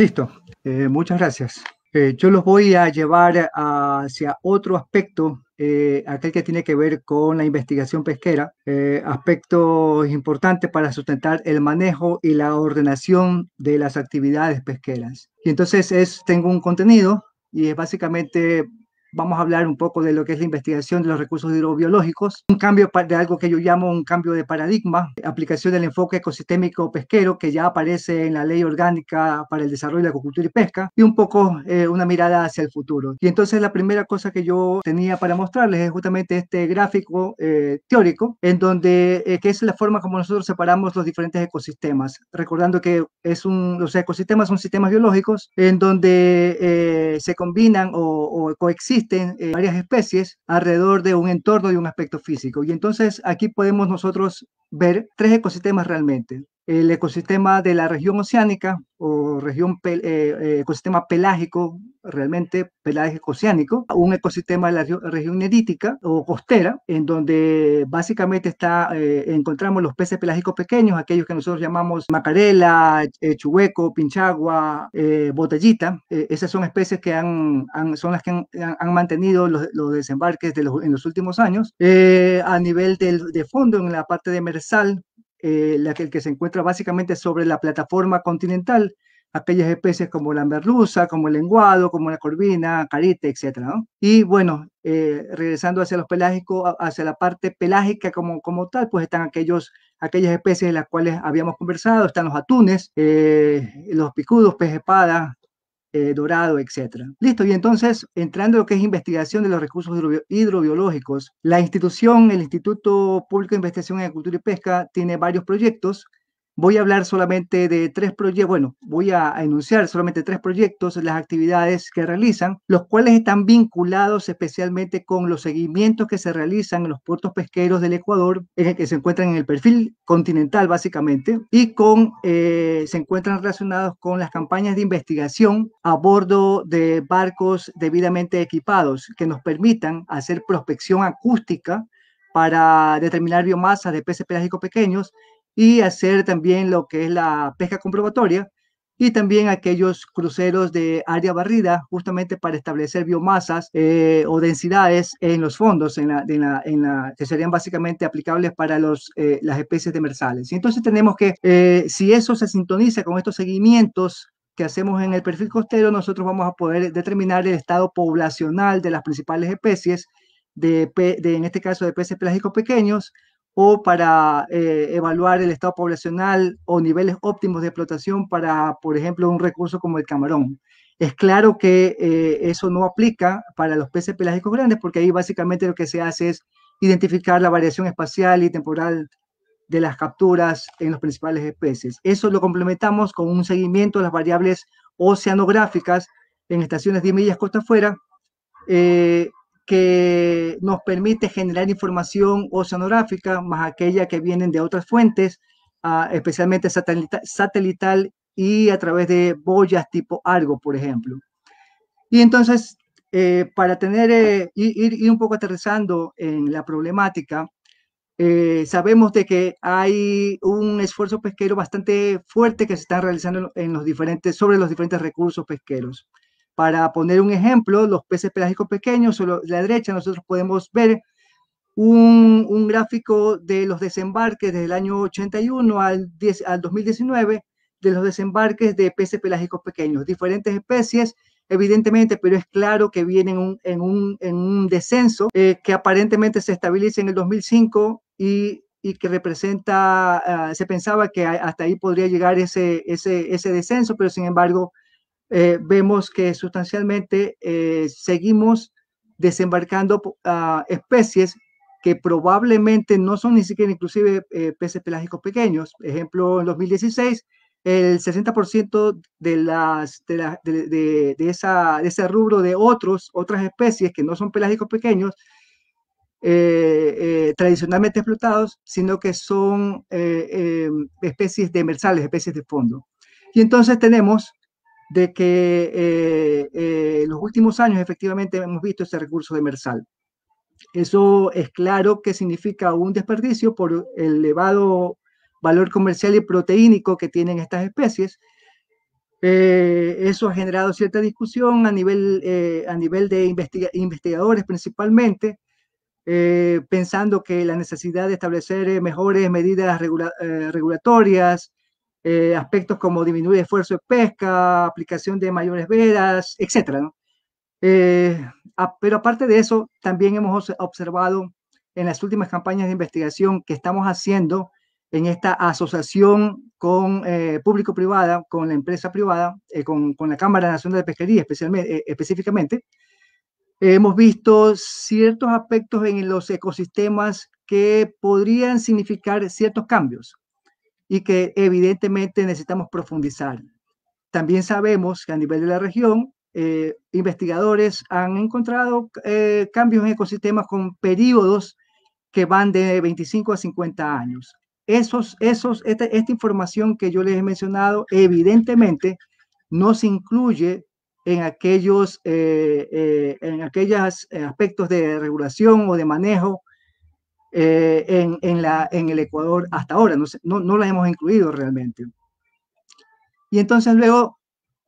Listo, eh, muchas gracias. Eh, yo los voy a llevar hacia otro aspecto, eh, aquel que tiene que ver con la investigación pesquera, aspecto importante para sustentar el manejo y la ordenación de las actividades pesqueras. Y entonces es, tengo un contenido y es básicamente vamos a hablar un poco de lo que es la investigación de los recursos hidrobiológicos, un cambio de algo que yo llamo un cambio de paradigma, aplicación del enfoque ecosistémico pesquero que ya aparece en la ley orgánica para el desarrollo de la acuicultura y pesca y un poco eh, una mirada hacia el futuro. Y entonces la primera cosa que yo tenía para mostrarles es justamente este gráfico eh, teórico en donde eh, que es la forma como nosotros separamos los diferentes ecosistemas, recordando que es un, los ecosistemas son sistemas biológicos en donde se combinan o coexisten existen eh, varias especies alrededor de un entorno y un aspecto físico. Y entonces aquí podemos nosotros ver tres ecosistemas realmente el ecosistema de la región oceánica o región eh, eh, ecosistema pelágico, realmente pelágico oceánico, un ecosistema de la región nerítica o costera, en donde básicamente está, eh, encontramos los peces pelágicos pequeños, aquellos que nosotros llamamos macarela, chueco, pinchagua, botellita. esas son especies que han, son las que han, mantenido los, desembarques de los, en los últimos años. a nivel del, de fondo, en la parte demersal, eh, el que, se encuentra básicamente sobre la plataforma continental, aquellas especies como la merluza, como el lenguado, como la corvina, carite, etc. Y bueno, eh, regresando hacia los pelágicos, hacia la parte pelágica como, como tal, pues están aquellos, aquellas especies de las cuales habíamos conversado, están los atunes, eh, los picudos, pez espada, eh, dorado, etcétera. Listo, y entonces, entrando lo que es investigación de los recursos hidrobiológicos, la institución, el Instituto Público de Investigación en Agricultura y Pesca, tiene varios proyectos Voy a hablar solamente de tres proyectos, bueno, voy a enunciar solamente tres proyectos, las actividades que realizan, los cuales están vinculados especialmente con los seguimientos que se realizan en los puertos pesqueros del Ecuador, en el que se encuentran en el perfil continental básicamente, y con, eh, se encuentran relacionados con las campañas de investigación a bordo de barcos debidamente equipados que nos permitan hacer prospección acústica para determinar biomasa de peces pelágicos pequeños y hacer también lo que es la pesca comprobatoria y también aquellos cruceros de área barrida, justamente para establecer biomasas eh, o densidades en los fondos, en la, que serían básicamente aplicables para los, eh, las especies demersales. Y entonces tenemos que, eh, si eso se sintoniza con estos seguimientos que hacemos en el perfil costero, nosotros vamos a poder determinar el estado poblacional de las principales especies, de, en este caso de peces pelágicos pequeños, o para eh, evaluar el estado poblacional o niveles óptimos de explotación para, por ejemplo, un recurso como el camarón. Es claro que eh, eso no aplica para los peces pelágicos grandes porque ahí básicamente lo que se hace es identificar la variación espacial y temporal de las capturas en las principales especies. Eso lo complementamos con un seguimiento de las variables oceanográficas en estaciones de millas costa afuera, eh, que nos permite generar información oceanográfica, más aquella que vienen de otras fuentes, ah, especialmente satelital y a través de boyas tipo Argo, por ejemplo. Y entonces, eh, para tener, ir, eh, un poco aterrizando en la problemática, eh, sabemos de que hay un esfuerzo pesquero bastante fuerte que se está realizando en los diferentes, sobre los diferentes recursos pesqueros. Para poner un ejemplo, los peces pelágicos pequeños, solo la derecha, nosotros podemos ver un, gráfico de los desembarques desde el año 81 al, 2019 de los desembarques de peces pelágicos pequeños, diferentes especies, evidentemente, pero es claro que vienen en, un, descenso eh, que aparentemente se estabiliza en el 2005 y, que representa, ah, se pensaba que hasta ahí podría llegar ese, descenso, pero sin embargo eh, vemos que sustancialmente eh, seguimos desembarcando ah, especies que probablemente no son ni siquiera inclusive eh, peces pelágicos pequeños. Ejemplo, en 2016, el 60% de, las, de, de, esa, de ese rubro de otros, otras especies que no son pelágicos pequeños, tradicionalmente explotados, sino que son eh, especies demersales, especies de fondo. Y entonces tenemos de que en eh, eh, los últimos años efectivamente hemos visto ese recurso de Mersal. Eso es claro que significa un desperdicio por el elevado valor comercial y proteínico que tienen estas especies. Eh, eso ha generado cierta discusión a nivel, a nivel de investigadores principalmente, pensando que la necesidad de establecer mejores medidas regulatorias, eh, aspectos como disminuir el esfuerzo de pesca, aplicación de mayores veras, etc. Eh, pero aparte de eso, también hemos observado en las últimas campañas de investigación que estamos haciendo en esta asociación con eh, público-privada, con la empresa privada, con, la Cámara Nacional de Pesquería especialmente, específicamente, hemos visto ciertos aspectos en los ecosistemas que podrían significar ciertos cambios y que evidentemente necesitamos profundizar. También sabemos que a nivel de la región, eh, investigadores han encontrado eh, cambios en ecosistemas con periodos que van de 25 a 50 años. Esos, esos, este, esta, información que yo les he mencionado, evidentemente, no se incluye en aquellos eh, en aquellos aspectos de regulación o de manejo eh, en, en, la, en el Ecuador hasta ahora, no, no, las hemos incluido realmente. Y entonces luego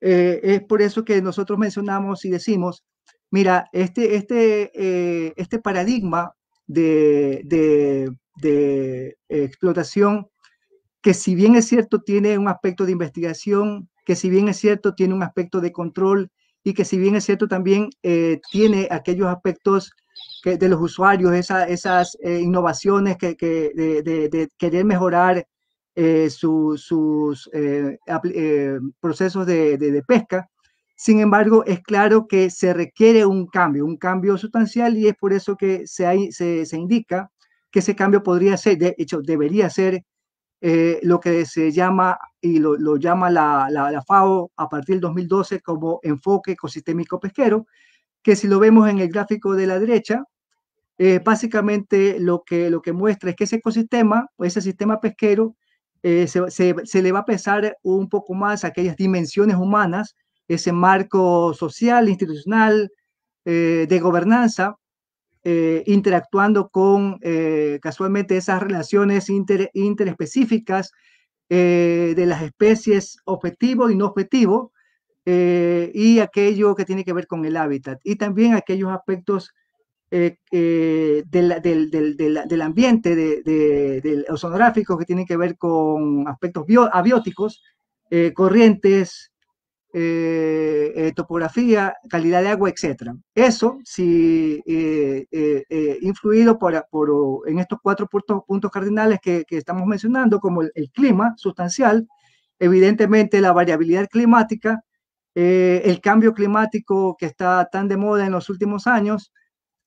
eh, es por eso que nosotros mencionamos y decimos, mira, este, este, eh, este paradigma de, de, explotación, que si bien es cierto tiene un aspecto de investigación, que si bien es cierto tiene un aspecto de control y que si bien es cierto también tiene aquellos aspectos de los usuarios, esas eh, innovaciones que, de, querer mejorar eh, sus eh, procesos de, pesca. Sin embargo, es claro que se requiere un cambio, un cambio sustancial y es por eso que se, indica que ese cambio podría ser, de hecho, debería ser lo que se llama y lo, llama la, la, FAO a partir del 2012 como enfoque ecosistémico pesquero, que si lo vemos en el gráfico de la derecha, eh, básicamente lo que, lo que muestra es que ese ecosistema, ese sistema pesquero, eh, se, le va a pesar un poco más aquellas dimensiones humanas, ese marco social, institucional, eh, de gobernanza, interactuando con casualmente esas relaciones interespecíficas de las especies objetivo y no objetivo, y aquello que tiene que ver con el hábitat, y también aquellos aspectos eh, eh, del, del, del, del, ambiente, de, de, que tiene que ver con aspectos bio, abióticos, eh, corrientes, topografía, calidad de agua, etcétera Eso, si influido por, en estos cuatro puntos, cardinales que, estamos mencionando, como el, clima sustancial, evidentemente la variabilidad climática, el cambio climático que está tan de moda en los últimos años,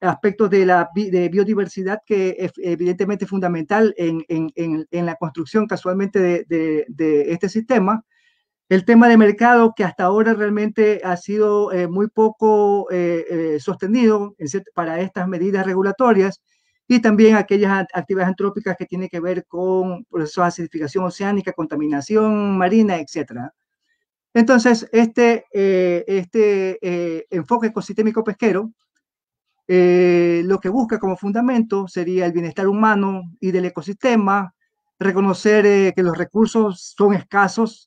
aspectos de la biodiversidad que es evidentemente fundamental en, la construcción casualmente de, este sistema. El tema de mercado que hasta ahora realmente ha sido eh, muy poco eh, eh, sostenido para estas medidas regulatorias y también aquellas actividades antrópicas que tienen que ver con procesos de acidificación oceánica, contaminación marina, etc. Entonces, este, este enfoque ecosistémico pesquero eh, lo que busca como fundamento sería el bienestar humano y del ecosistema, reconocer eh, que los recursos son escasos,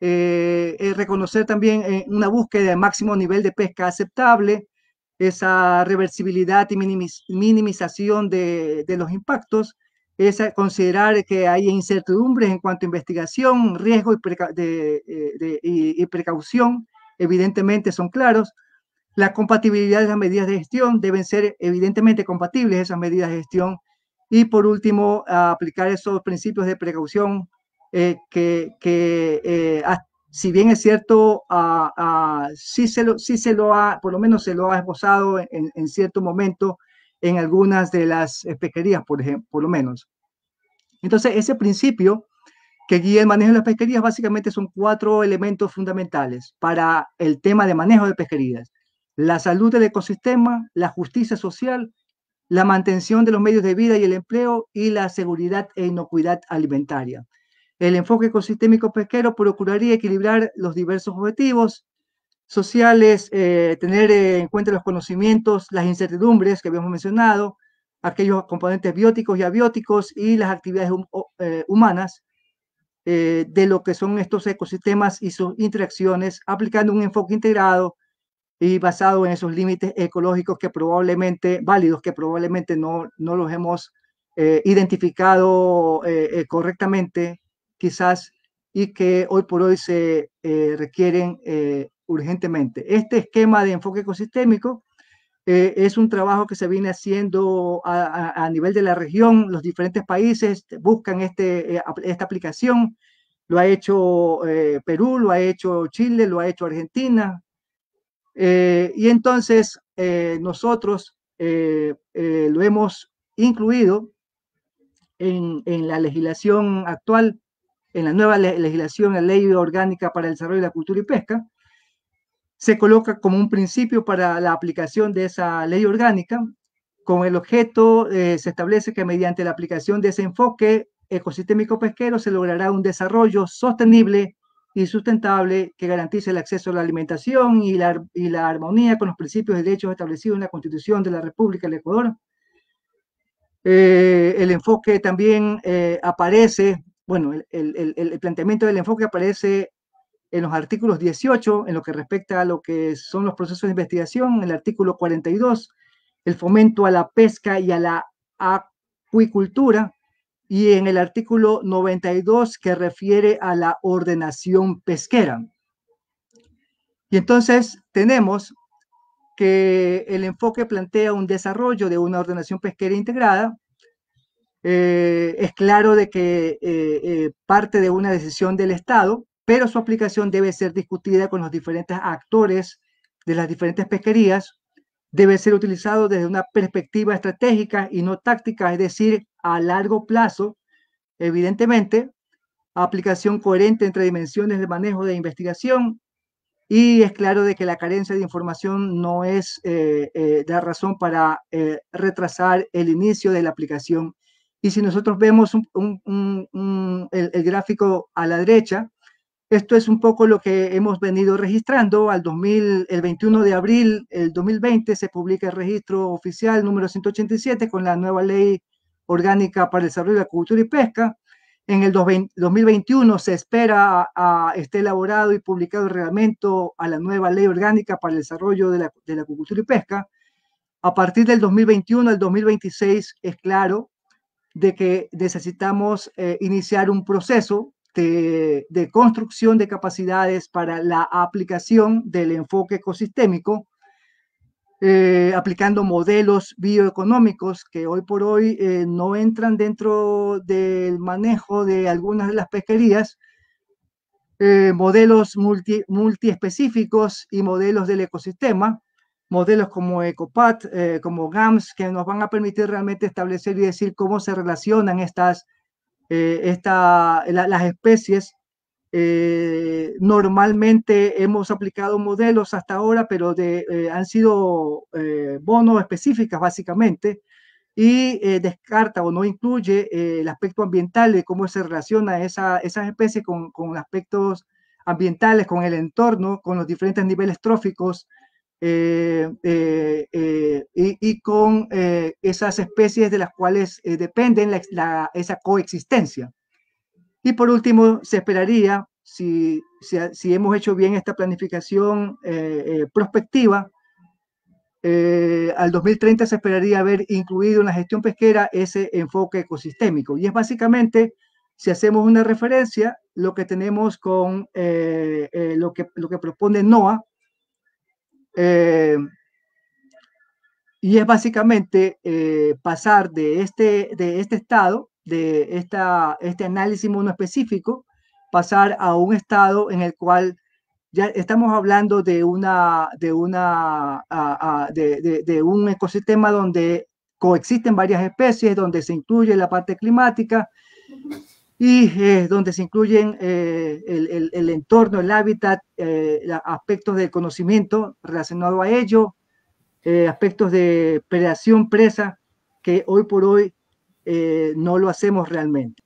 eh, reconocer también una búsqueda de máximo nivel de pesca aceptable, esa reversibilidad y minimización de, los impactos, es considerar que hay incertidumbres en cuanto a investigación, riesgo y precaución, evidentemente son claros, la compatibilidad de las medidas de gestión deben ser evidentemente compatibles esas medidas de gestión. Y por último, aplicar esos principios de precaución eh, que, que eh, si bien es cierto, a sí, se lo, sí se lo ha, por lo menos se lo ha esbozado en, en cierto momento en algunas de las eh, pesquerías, por ejemplo, por lo menos. Entonces, ese principio que guía el manejo de las pesquerías básicamente son cuatro elementos fundamentales para el tema de manejo de pesquerías la salud del ecosistema, la justicia social, la mantención de los medios de vida y el empleo y la seguridad e inocuidad alimentaria. El enfoque ecosistémico pesquero procuraría equilibrar los diversos objetivos sociales, eh, tener en cuenta los conocimientos, las incertidumbres que habíamos mencionado, aquellos componentes bióticos y abióticos y las actividades eh, humanas eh, de lo que son estos ecosistemas y sus interacciones, aplicando un enfoque integrado y basado en esos límites ecológicos que probablemente, válidos, que probablemente no, no los hemos eh, identificado eh, eh, correctamente, quizás, y que hoy por hoy se requieren urgentemente. Este esquema de enfoque ecosistémico es un trabajo que se viene haciendo a, nivel de la región, los diferentes países buscan este, esta aplicación, lo ha hecho Perú, lo ha hecho Chile, lo ha hecho Argentina, eh, y entonces eh, nosotros eh, lo hemos incluido en, la legislación actual, en la nueva legislación, la Ley Orgánica para el Desarrollo de la Cultura y Pesca, se coloca como un principio para la aplicación de esa ley orgánica. Con el objeto, se establece que mediante la aplicación de ese enfoque ecosistémico pesquero se logrará un desarrollo sostenible y sustentable que garantice el acceso a la alimentación y la, armonía con los principios y derechos establecidos en la Constitución de la República del Ecuador. Eh, el enfoque también eh, aparece, bueno, el, planteamiento del enfoque aparece en los artículos 18, en lo que respecta a lo que son los procesos de investigación, en el artículo 42, el fomento a la pesca y a la acuicultura, y en el artículo 92 que refiere a la ordenación pesquera. Y entonces tenemos que el enfoque plantea un desarrollo de una ordenación pesquera integrada. Eh, es claro de que eh, eh, parte de una decisión del Estado, pero su aplicación debe ser discutida con los diferentes actores de las diferentes pesquerías. Debe ser utilizado desde una perspectiva estratégica y no táctica, es decir, a largo plazo, evidentemente, aplicación coherente entre dimensiones de manejo de investigación y es claro de que la carencia de información no es eh, eh, la razón para eh, retrasar el inicio de la aplicación. Y si nosotros vemos el, gráfico a la derecha, esto es un poco lo que hemos venido registrando. Al 2000, el 21 de abril del 2020 se publica el registro oficial número 187 con la nueva ley Orgánica para el Desarrollo de la Cultura y Pesca. En el 2021 se espera a, esté elaborado y publicado el reglamento a la nueva Ley Orgánica para el Desarrollo de la, de Cultura y Pesca. A partir del 2021 al 2026 es claro de que necesitamos eh, iniciar un proceso de, construcción de capacidades para la aplicación del enfoque ecosistémico eh, aplicando modelos bioeconómicos que hoy por hoy eh, no entran dentro del manejo de algunas de las pesquerías, eh, modelos multi, multiespecíficos y modelos del ecosistema, modelos como ECOPAT, como GAMS, que nos van a permitir realmente establecer y decir cómo se relacionan estas, las especies eh, normalmente hemos aplicado modelos hasta ahora, pero de, eh, han sido eh, bonos específicas básicamente y eh, descarta o no incluye el aspecto ambiental de cómo se relaciona esa, esas especies con, aspectos ambientales, con el entorno, con los diferentes niveles tróficos y, con esas especies de las cuales dependen esa coexistencia. Y por último, se esperaría, si, si, hemos hecho bien esta planificación eh, eh, prospectiva, eh, al 2030 se esperaría haber incluido en la gestión pesquera ese enfoque ecosistémico. Y es básicamente, si hacemos una referencia, lo que tenemos con lo, que, lo que propone NOAA. y es básicamente pasar de este, de este estado de esta, este análisis monoespecífico pasar a un estado en el cual ya estamos hablando de, una, de, una, de, de, un ecosistema donde coexisten varias especies, donde se incluye la parte climática y eh, donde se incluyen eh, el, entorno, el hábitat, eh, aspectos del conocimiento relacionado a ello, aspectos de predación presa que hoy por hoy eh, no lo hacemos realmente.